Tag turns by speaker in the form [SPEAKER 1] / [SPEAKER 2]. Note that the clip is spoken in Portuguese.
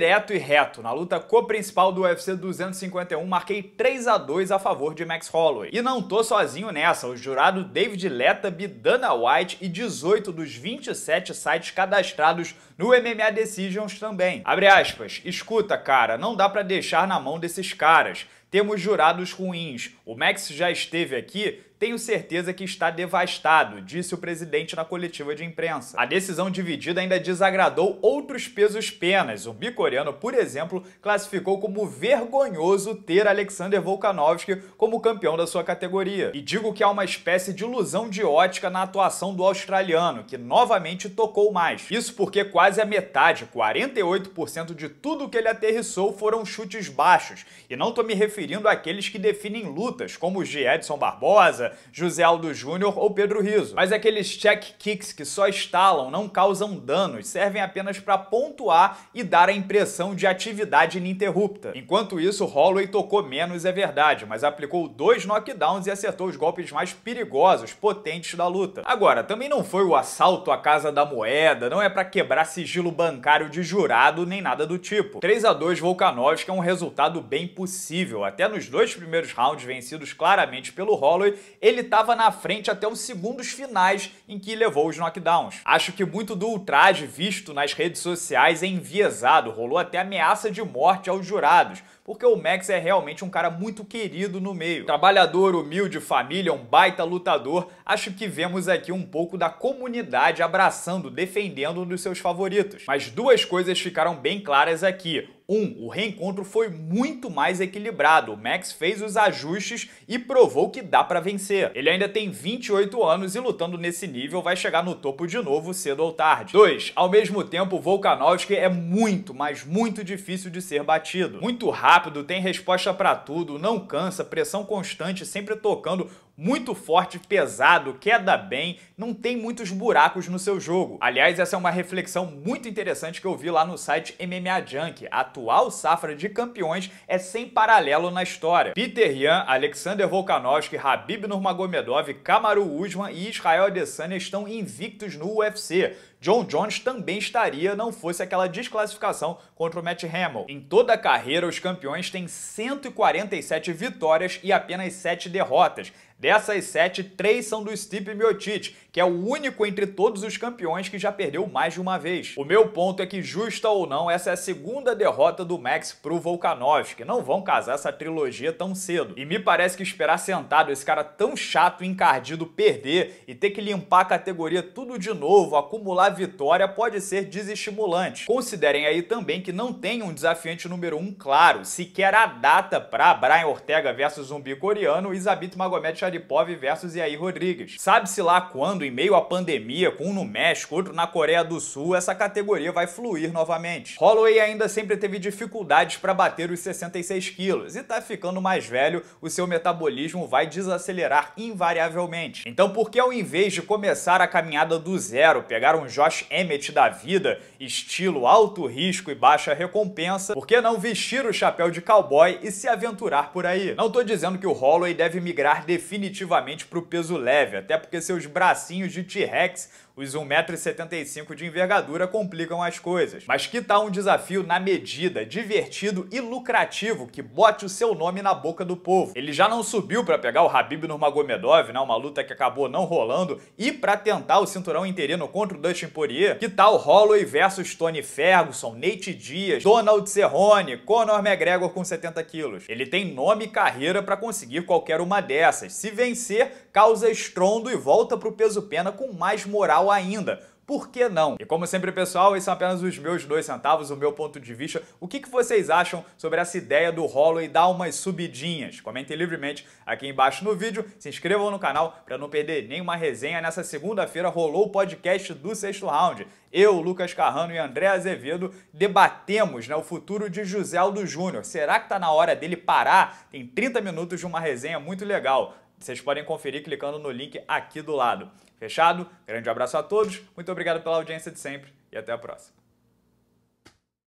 [SPEAKER 1] direto e reto. Na luta co-principal do UFC 251, marquei 3 a 2 a favor de Max Holloway. E não tô sozinho nessa. O jurado David Letaby, Dana White e 18 dos 27 sites cadastrados no MMA Decisions também. Abre aspas, escuta cara, não dá para deixar na mão desses caras. Temos jurados ruins. O Max já esteve aqui, tenho certeza que está devastado, disse o presidente na coletiva de imprensa. A decisão dividida ainda desagradou outros pesos penas. O bicoreano, por exemplo, classificou como vergonhoso ter Alexander Volkanovski como campeão da sua categoria. E digo que há uma espécie de ilusão de ótica na atuação do australiano, que novamente tocou mais. Isso porque quase a metade, 48% de tudo que ele aterrissou foram chutes baixos. E não estou me referindo referindo aqueles que definem lutas, como os de Edson Barbosa, José Aldo Júnior ou Pedro Riso. Mas aqueles check kicks que só estalam, não causam danos, servem apenas para pontuar e dar a impressão de atividade ininterrupta. Enquanto isso, Holloway tocou menos, é verdade, mas aplicou dois knockdowns e acertou os golpes mais perigosos, potentes da luta. Agora, também não foi o assalto à casa da moeda, não é para quebrar sigilo bancário de jurado nem nada do tipo. 3 a 2 Volkanovski é um resultado bem possível, até nos dois primeiros rounds vencidos claramente pelo Holloway, ele estava na frente até os segundos finais em que levou os knockdowns. Acho que muito do ultraje visto nas redes sociais é enviesado, rolou até ameaça de morte aos jurados porque o Max é realmente um cara muito querido no meio. Trabalhador, humilde, família, um baita lutador, acho que vemos aqui um pouco da comunidade abraçando, defendendo um dos seus favoritos. Mas duas coisas ficaram bem claras aqui. Um, o reencontro foi muito mais equilibrado. O Max fez os ajustes e provou que dá para vencer. Ele ainda tem 28 anos e lutando nesse nível vai chegar no topo de novo cedo ou tarde. Dois, Ao mesmo tempo, Volkanovski é muito, mas muito difícil de ser batido. Muito rápido rápido, tem resposta para tudo, não cansa, pressão constante, sempre tocando muito forte, pesado, queda bem, não tem muitos buracos no seu jogo. Aliás, essa é uma reflexão muito interessante que eu vi lá no site MMA Junk. A atual safra de campeões é sem paralelo na história. Peter Yan, Alexander Volkanovski, Habib Nurmagomedov, Kamaru Usman e Israel Adesanya estão invictos no UFC. John Jones também estaria, não fosse aquela desclassificação contra o Matt Hamill. Em toda a carreira, os campeões têm 147 vitórias e apenas 7 derrotas. Dessas sete, três são do Stipe Miocic, que é o único entre todos os campeões que já perdeu mais de uma vez. O meu ponto é que, justa ou não, essa é a segunda derrota do Max pro Volkanovski. Não vão casar essa trilogia tão cedo. E me parece que esperar sentado esse cara tão chato, e encardido, perder e ter que limpar a categoria tudo de novo, acumular vitória, pode ser desestimulante. Considerem aí também que não tem um desafiante número um claro, sequer a data para Brian Ortega versus zumbi coreano e Zabit Magomed Sharipov versus Yair Rodrigues. Sabe-se lá quando, em meio à pandemia, com um no México, outro na Coreia do Sul, essa categoria vai fluir novamente. Holloway ainda sempre teve dificuldades para bater os 66 quilos e tá ficando mais velho, o seu metabolismo vai desacelerar invariavelmente. Então por que ao invés de começar a caminhada do zero, pegar um Josh Emmett da vida, estilo alto risco e baixa recompensa, por que não vestir o chapéu de cowboy e se aventurar por aí? Não tô dizendo que o Holloway deve migrar definitivamente definitivamente para o peso leve, até porque seus bracinhos de T-Rex os 1,75m de envergadura complicam as coisas. Mas que tal um desafio na medida, divertido e lucrativo que bote o seu nome na boca do povo? Ele já não subiu para pegar o Habib Nurmagomedov, né, uma luta que acabou não rolando, e para tentar o cinturão interino contra o Dustin Poirier? Que tal Holloway versus Tony Ferguson, Nate Diaz, Donald Cerrone, Conor McGregor com 70 quilos? Ele tem nome e carreira para conseguir qualquer uma dessas. Se vencer, causa estrondo e volta pro peso pena com mais moral ainda. Por que não? E como sempre, pessoal, esses são apenas os meus dois centavos, o meu ponto de vista. O que, que vocês acham sobre essa ideia do Holloway dar umas subidinhas? Comentem livremente aqui embaixo no vídeo, se inscrevam no canal para não perder nenhuma resenha. Nessa segunda-feira rolou o podcast do sexto round. Eu, Lucas Carrano e André Azevedo debatemos né, o futuro de José Aldo Júnior. Será que está na hora dele parar? Tem 30 minutos de uma resenha muito legal vocês podem conferir clicando no link aqui do lado. Fechado? Grande abraço a todos, muito obrigado pela audiência de sempre e até a próxima.